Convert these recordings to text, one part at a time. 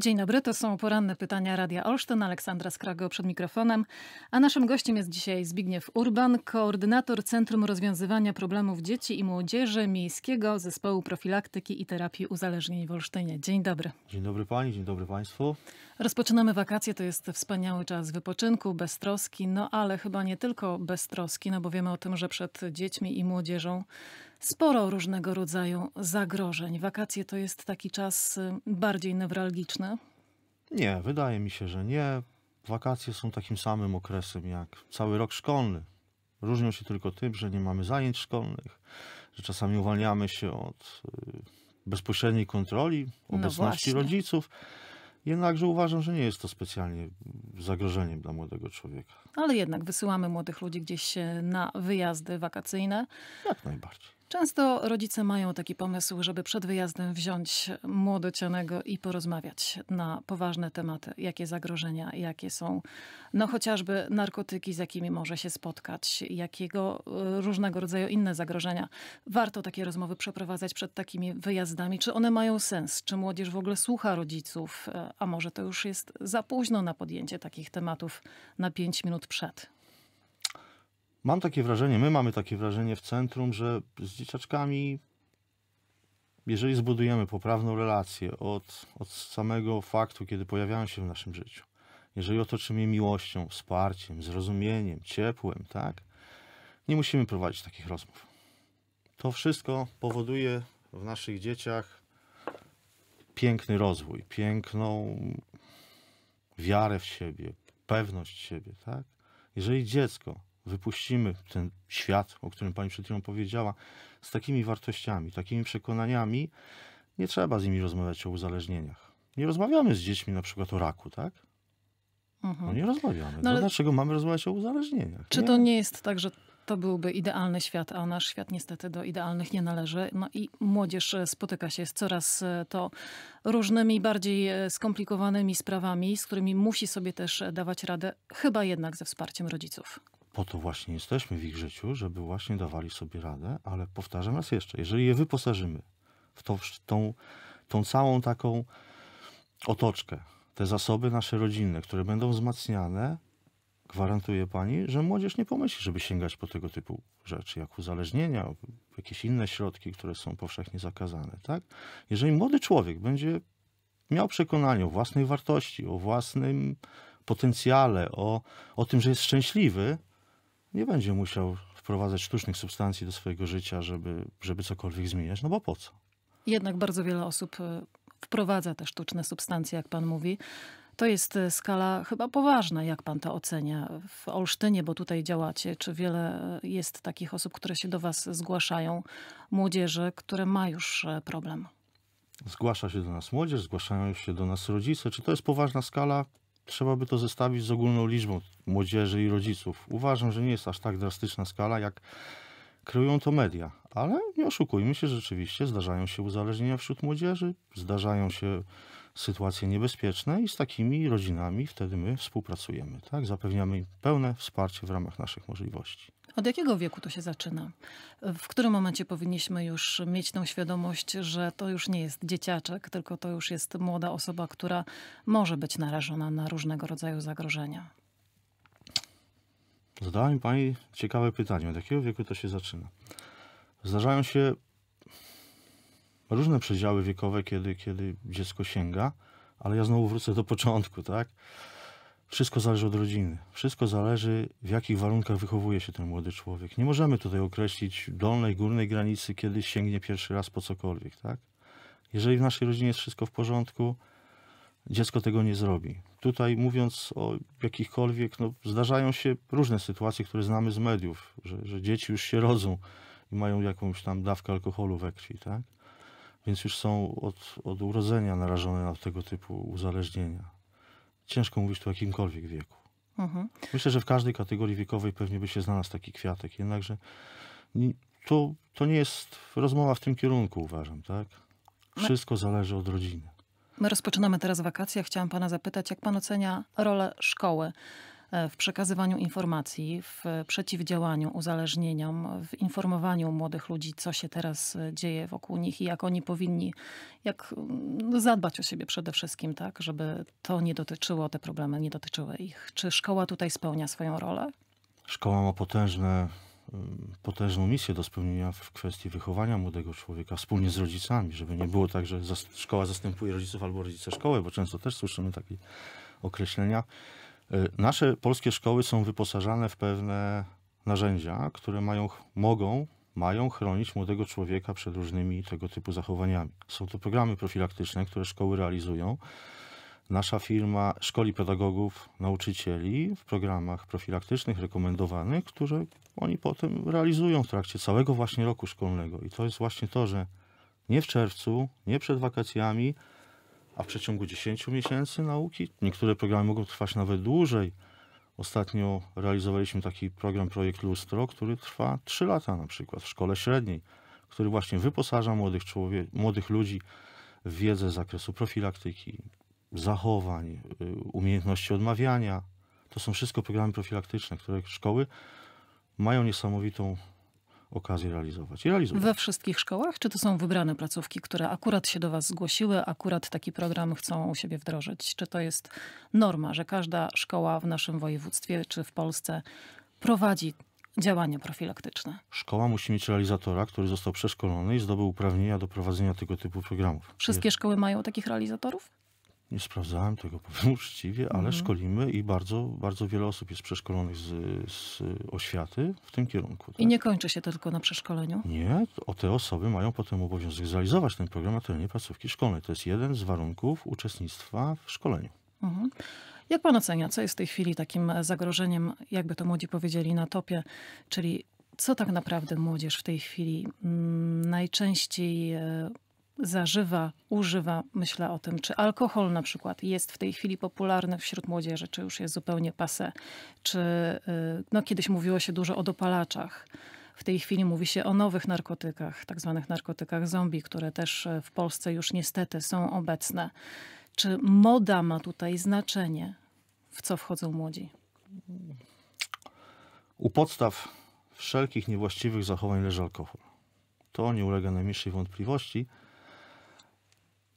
Dzień dobry, to są poranne pytania Radia Olsztyn, Aleksandra Skrago przed mikrofonem, a naszym gościem jest dzisiaj Zbigniew Urban, koordynator Centrum Rozwiązywania Problemów Dzieci i Młodzieży Miejskiego Zespołu Profilaktyki i Terapii Uzależnień w Olsztynie. Dzień dobry. Dzień dobry Pani, dzień dobry Państwu. Rozpoczynamy wakacje, to jest wspaniały czas wypoczynku, bez troski, no ale chyba nie tylko bez troski, no bo wiemy o tym, że przed dziećmi i młodzieżą sporo różnego rodzaju zagrożeń. Wakacje to jest taki czas y, bardziej newralgiczny? Nie, wydaje mi się, że nie. Wakacje są takim samym okresem jak cały rok szkolny. Różnią się tylko tym, że nie mamy zajęć szkolnych, że czasami uwalniamy się od y, bezpośredniej kontroli, no obecności no rodziców. Jednakże uważam, że nie jest to specjalnie zagrożeniem dla młodego człowieka. Ale jednak wysyłamy młodych ludzi gdzieś y, na wyjazdy wakacyjne. Jak najbardziej. Często rodzice mają taki pomysł, żeby przed wyjazdem wziąć młodocianego i porozmawiać na poważne tematy, jakie zagrożenia, jakie są, no chociażby narkotyki, z jakimi może się spotkać, jakiego e, różnego rodzaju inne zagrożenia. Warto takie rozmowy przeprowadzać przed takimi wyjazdami? Czy one mają sens? Czy młodzież w ogóle słucha rodziców? E, a może to już jest za późno na podjęcie takich tematów na 5 minut przed? Mam takie wrażenie, my mamy takie wrażenie w centrum, że z dzieciaczkami, jeżeli zbudujemy poprawną relację od, od samego faktu, kiedy pojawiają się w naszym życiu, jeżeli otoczymy je miłością, wsparciem, zrozumieniem, ciepłem, tak, nie musimy prowadzić takich rozmów. To wszystko powoduje w naszych dzieciach piękny rozwój, piękną wiarę w siebie, pewność siebie, tak? Jeżeli dziecko wypuścimy ten świat, o którym Pani przed chwilą powiedziała, z takimi wartościami, takimi przekonaniami, nie trzeba z nimi rozmawiać o uzależnieniach. Nie rozmawiamy z dziećmi na przykład o raku, tak? Mhm. No nie rozmawiamy. No, no ale... Dlaczego mamy rozmawiać o uzależnieniach? Czy nie? to nie jest tak, że to byłby idealny świat, a nasz świat niestety do idealnych nie należy. No i młodzież e, spotyka się z coraz e, to różnymi, bardziej e, skomplikowanymi sprawami, z którymi musi sobie też dawać radę, chyba jednak ze wsparciem rodziców po to właśnie jesteśmy w ich życiu, żeby właśnie dawali sobie radę, ale powtarzam raz jeszcze, jeżeli je wyposażymy w, to, w tą, tą całą taką otoczkę, te zasoby nasze rodzinne, które będą wzmacniane, gwarantuje pani, że młodzież nie pomyśli, żeby sięgać po tego typu rzeczy, jak uzależnienia, jakieś inne środki, które są powszechnie zakazane. Tak? Jeżeli młody człowiek będzie miał przekonanie o własnej wartości, o własnym potencjale, o, o tym, że jest szczęśliwy, nie będzie musiał wprowadzać sztucznych substancji do swojego życia, żeby, żeby cokolwiek zmieniać, no bo po co? Jednak bardzo wiele osób y, wprowadza te sztuczne substancje, jak pan mówi. To jest y, skala chyba poważna, jak pan to ocenia w Olsztynie, bo tutaj działacie. Czy wiele y, jest takich osób, które się do was zgłaszają, młodzieży, które ma już problem? Zgłasza się do nas młodzież, zgłaszają się do nas rodzice. Czy to jest poważna skala? trzeba by to zestawić z ogólną liczbą młodzieży i rodziców. Uważam, że nie jest aż tak drastyczna skala, jak kreują to media. Ale nie oszukujmy się, rzeczywiście zdarzają się uzależnienia wśród młodzieży, zdarzają się sytuacje niebezpieczne i z takimi rodzinami wtedy my współpracujemy. Tak? Zapewniamy im pełne wsparcie w ramach naszych możliwości. Od jakiego wieku to się zaczyna? W którym momencie powinniśmy już mieć tą świadomość, że to już nie jest dzieciaczek, tylko to już jest młoda osoba, która może być narażona na różnego rodzaju zagrożenia? Zadała mi Pani ciekawe pytanie. Od jakiego wieku to się zaczyna? Zdarzają się różne przedziały wiekowe, kiedy, kiedy dziecko sięga, ale ja znowu wrócę do początku, tak? Wszystko zależy od rodziny. Wszystko zależy, w jakich warunkach wychowuje się ten młody człowiek. Nie możemy tutaj określić dolnej, górnej granicy, kiedy sięgnie pierwszy raz po cokolwiek, tak? Jeżeli w naszej rodzinie jest wszystko w porządku, dziecko tego nie zrobi. Tutaj mówiąc o jakichkolwiek, no, zdarzają się różne sytuacje, które znamy z mediów, że, że dzieci już się rodzą i mają jakąś tam dawkę alkoholu we krwi, tak? Więc już są od, od urodzenia narażone na tego typu uzależnienia. Ciężko mówić tu o jakimkolwiek wieku. Mhm. Myślę, że w każdej kategorii wiekowej pewnie by się znalazł taki kwiatek, jednakże to, to nie jest rozmowa w tym kierunku, uważam, tak? No. Wszystko zależy od rodziny. My rozpoczynamy teraz wakacje. Chciałam Pana zapytać, jak Pan ocenia rolę szkoły e, w przekazywaniu informacji, w przeciwdziałaniu uzależnieniom, w informowaniu młodych ludzi, co się teraz e, dzieje wokół nich i jak oni powinni, jak mm, zadbać o siebie przede wszystkim, tak, żeby to nie dotyczyło, te problemy nie dotyczyły ich. Czy szkoła tutaj spełnia swoją rolę? Szkoła ma potężne Y, potężną misję do spełnienia w kwestii wychowania młodego człowieka wspólnie z rodzicami, żeby nie było tak, że szkoła zastępuje rodziców albo rodzice szkoły, bo często też słyszymy takie określenia. Y, nasze polskie szkoły są wyposażane w pewne narzędzia, które mają, mogą, mają chronić młodego człowieka przed różnymi tego typu zachowaniami. Są to programy profilaktyczne, które szkoły realizują. Nasza firma szkoli pedagogów, nauczycieli w programach profilaktycznych, rekomendowanych, które oni potem realizują w trakcie całego właśnie roku szkolnego. I to jest właśnie to, że nie w czerwcu, nie przed wakacjami, a w przeciągu 10 miesięcy nauki. Niektóre programy mogą trwać nawet dłużej. Ostatnio realizowaliśmy taki program Projekt Lustro, który trwa 3 lata na przykład w szkole średniej, który właśnie wyposaża młodych, człowiek, młodych ludzi w wiedzę z zakresu profilaktyki, zachowań, y, umiejętności odmawiania. To są wszystko programy profilaktyczne, które szkoły mają niesamowitą okazję realizować. I realizują. We wszystkich szkołach? Czy to są wybrane placówki, które akurat się do Was zgłosiły, akurat taki program chcą u siebie wdrożyć? Czy to jest norma, że każda szkoła w naszym województwie czy w Polsce prowadzi działania profilaktyczne? Szkoła musi mieć realizatora, który został przeszkolony i zdobył uprawnienia do prowadzenia tego typu programów. Wszystkie jest... szkoły mają takich realizatorów? Nie sprawdzałem tego, powiem uczciwie, ale mhm. szkolimy i bardzo, bardzo wiele osób jest przeszkolonych z, z oświaty w tym kierunku. Tak? I nie tak? kończy się to tylko na przeszkoleniu? Nie, o te osoby mają potem obowiązek zrealizować ten program na terenie placówki szkolnej. To jest jeden z warunków uczestnictwa w szkoleniu. Mhm. Jak pan ocenia, co jest w tej chwili takim zagrożeniem, jakby to młodzi powiedzieli, na topie, czyli co tak naprawdę młodzież w tej chwili mm, najczęściej e, zażywa, używa. Myślę o tym, czy alkohol na przykład jest w tej chwili popularny wśród młodzieży, czy już jest zupełnie pase, czy y, no, kiedyś mówiło się dużo o dopalaczach. W tej chwili mówi się o nowych narkotykach, tak zwanych narkotykach zombie, które też y, w Polsce już niestety są obecne. Czy moda ma tutaj znaczenie, w co wchodzą młodzi? U podstaw wszelkich niewłaściwych zachowań leży alkohol. To nie ulega najmniejszej wątpliwości.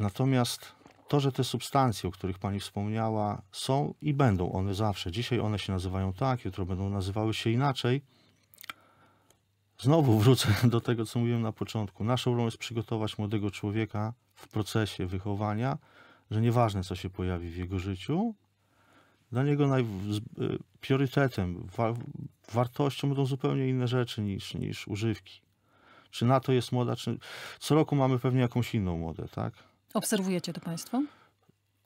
Natomiast to, że te substancje, o których Pani wspomniała, są i będą one zawsze. Dzisiaj one się nazywają tak, jutro będą nazywały się inaczej. Znowu wrócę do tego, co mówiłem na początku. Naszą rolą jest przygotować młodego człowieka w procesie wychowania, że nieważne, co się pojawi w jego życiu, dla niego naj... Y, priorytetem, wa... wartością będą zupełnie inne rzeczy niż, niż używki. Czy na to jest młoda? czy co roku mamy pewnie jakąś inną młodę, tak? Obserwujecie to Państwo?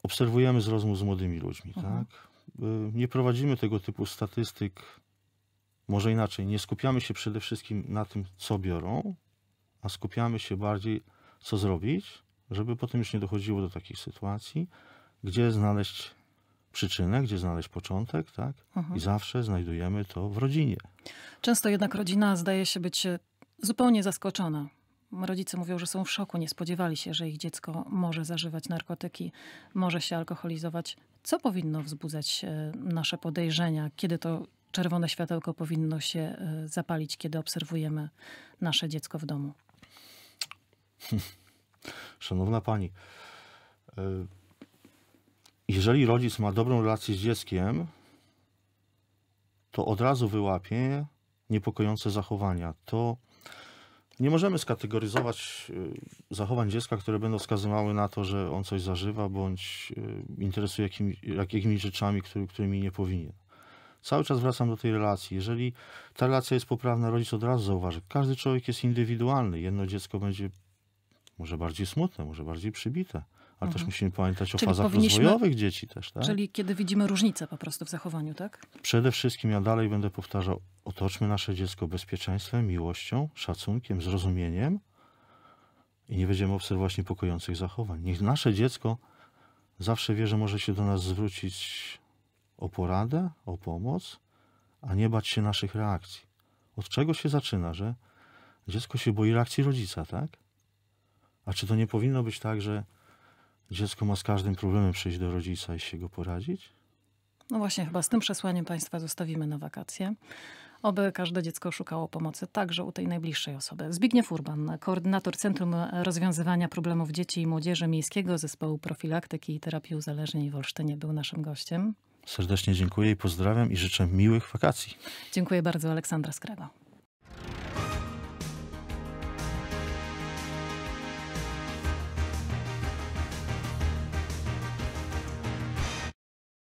Obserwujemy z rozmów z młodymi ludźmi, mhm. tak? Y, nie prowadzimy tego typu statystyk, może inaczej, nie skupiamy się przede wszystkim na tym, co biorą, a skupiamy się bardziej, co zrobić, żeby potem już nie dochodziło do takich sytuacji, gdzie znaleźć przyczynę, gdzie znaleźć początek, tak? Mhm. I zawsze znajdujemy to w rodzinie. Często jednak rodzina zdaje się być e, zupełnie zaskoczona Rodzice mówią, że są w szoku, nie spodziewali się, że ich dziecko może zażywać narkotyki, może się alkoholizować. Co powinno wzbudzać e, nasze podejrzenia, kiedy to czerwone światełko powinno się e, zapalić, kiedy obserwujemy nasze dziecko w domu? Szanowna pani, e, jeżeli rodzic ma dobrą relację z dzieckiem, to od razu wyłapie niepokojące zachowania. To nie możemy skategoryzować y, zachowań dziecka, które będą wskazywały na to, że on coś zażywa bądź y, interesuje jakimi, jakimiś rzeczami, który, którymi nie powinien. Cały czas wracam do tej relacji. Jeżeli ta relacja jest poprawna, rodzic od razu zauważy. Każdy człowiek jest indywidualny. Jedno dziecko będzie może bardziej smutne, może bardziej przybite ale mhm. też musimy pamiętać o Czyli fazach rozwojowych dzieci też. Tak? Czyli kiedy widzimy różnicę po prostu w zachowaniu, tak? Przede wszystkim ja dalej będę powtarzał, otoczmy nasze dziecko bezpieczeństwem, miłością, szacunkiem, zrozumieniem i nie będziemy obserwować niepokojących zachowań. Niech nasze dziecko zawsze wie, że może się do nas zwrócić o poradę, o pomoc, a nie bać się naszych reakcji. Od czego się zaczyna, że dziecko się boi reakcji rodzica, tak? A czy to nie powinno być tak, że dziecko ma z każdym problemem przyjść do rodzica i się go poradzić? No właśnie, chyba z tym przesłaniem Państwa zostawimy na wakacje. Oby każde dziecko szukało pomocy także u tej najbliższej osoby. Zbigniew Urban, koordynator Centrum Rozwiązywania Problemów Dzieci i Młodzieży Miejskiego Zespołu Profilaktyki i Terapii Uzależnień w Olsztynie był naszym gościem. Serdecznie dziękuję i pozdrawiam i życzę miłych wakacji. Dziękuję bardzo, Aleksandra Skrego.